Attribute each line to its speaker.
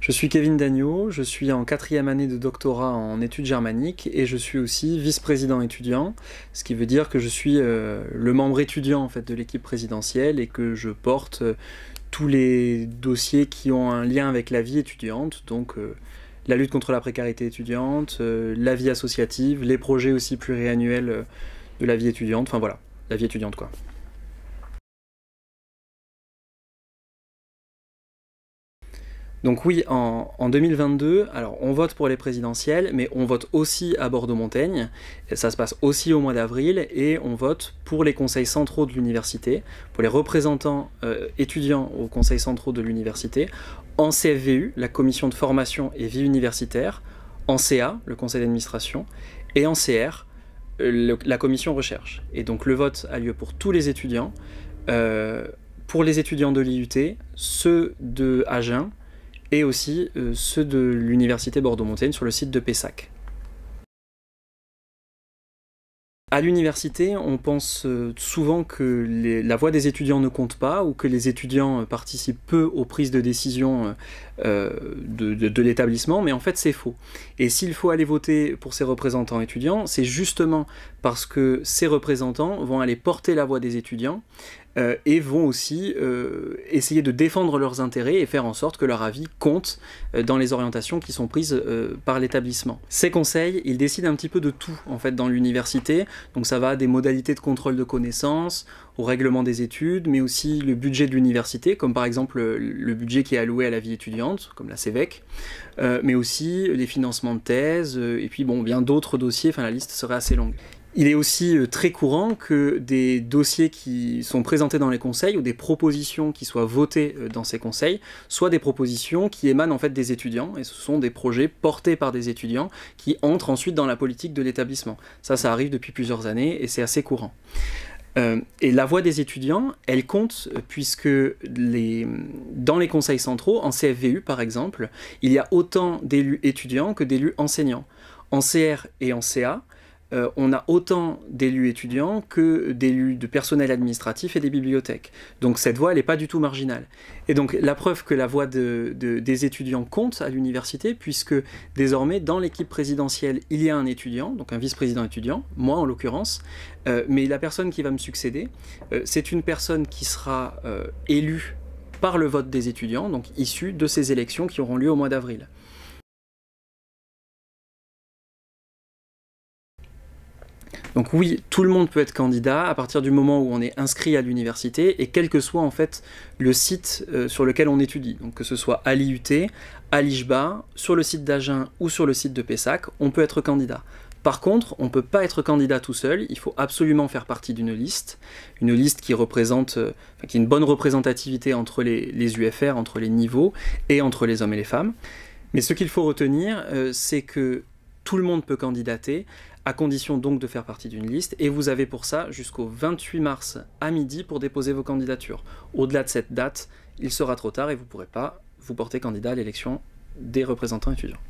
Speaker 1: Je suis Kevin Dagneau, je suis en quatrième année de doctorat en études germaniques et je suis aussi vice-président étudiant, ce qui veut dire que je suis euh, le membre étudiant en fait de l'équipe présidentielle et que je porte euh, tous les dossiers qui ont un lien avec la vie étudiante, donc euh, la lutte contre la précarité étudiante, euh, la vie associative, les projets aussi pluriannuels euh, de la vie étudiante, enfin voilà, la vie étudiante quoi. Donc oui, en, 2022, alors on vote pour les présidentielles, mais on vote aussi à Bordeaux-Montaigne, ça se passe aussi au mois d'avril, et on vote pour les conseils centraux de l'université, pour les représentants euh, étudiants aux conseils centraux de l'université, en CFVU, la commission de formation et vie universitaire, en CA, le conseil d'administration, et en CR, euh, la commission recherche. Et donc le vote a lieu pour tous les étudiants, euh, pour les étudiants de l'IUT, ceux de Agen et aussi euh, ceux de l'université Bordeaux-Montaigne sur le site de Pessac. À l'université, on pense euh, souvent que la voix des étudiants ne compte pas ou que les étudiants euh, participent peu aux prises de décision euh, euh, de, l'établissement, mais en fait c'est faux. Et s'il faut aller voter pour ces représentants étudiants, c'est justement parce que ces représentants vont aller porter la voix des étudiants euh, et vont aussi euh, essayer de défendre leurs intérêts et faire en sorte que leur avis compte dans les orientations qui sont prises par l'établissement. Ces conseils, ils décident un petit peu de tout en fait dans l'université, donc ça va des modalités de contrôle de connaissances au règlement des études, mais aussi le budget de l'université, comme par exemple le budget qui est alloué à la vie étudiante comme la CEVEC, euh, mais aussi les euh, financements de thèse, euh, et puis bon, bien d'autres dossiers, enfin la liste serait assez longue. Il est aussi très courant que des dossiers qui sont présentés dans les conseils ou des propositions qui soient votées dans ces conseils soient des propositions qui émanent en fait des étudiants et ce sont des projets portés par des étudiants qui entrent ensuite dans la politique de l'établissement. Ça, ça arrive depuis plusieurs années et c'est assez courant. Euh, et la voix des étudiants, elle compte euh, puisque dans les conseils centraux, en CFVU par exemple, il y a autant d'élus étudiants que d'élus enseignants. En CR et en CA, euh, on a autant d'élus étudiants que d'élus de personnel administratif et des bibliothèques. Donc cette voie, elle n'est pas du tout marginale. Et donc la preuve que la voix des étudiants compte à l'université, puisque désormais, dans l'équipe présidentielle, il y a un étudiant, donc un vice-président étudiant, moi en l'occurrence, euh, mais la personne qui va me succéder, euh, c'est une personne qui sera élue par le vote des étudiants, donc issue de ces élections qui auront lieu au mois d'avril. Donc oui, tout le monde peut être candidat à partir du moment où on est inscrit à l'université et quel que soit en fait le site euh, sur lequel on étudie. Donc que ce soit à l'IUT, à l'IJBA, sur le site d'Agen ou sur le site de Pessac, on peut être candidat. Par contre, on ne peut pas être candidat tout seul, il faut absolument faire partie d'une liste, une liste qui représente, euh, qui a une bonne représentativité entre les, UFR, entre les niveaux et entre les hommes et les femmes. Mais ce qu'il faut retenir, euh, c'est que tout le monde peut candidater à condition donc de faire partie d'une liste, et vous avez pour ça jusqu'au 28 mars à midi pour déposer vos candidatures. Au-delà de cette date, il sera trop tard et vous ne pourrez pas vous porter candidat à l'élection des représentants étudiants.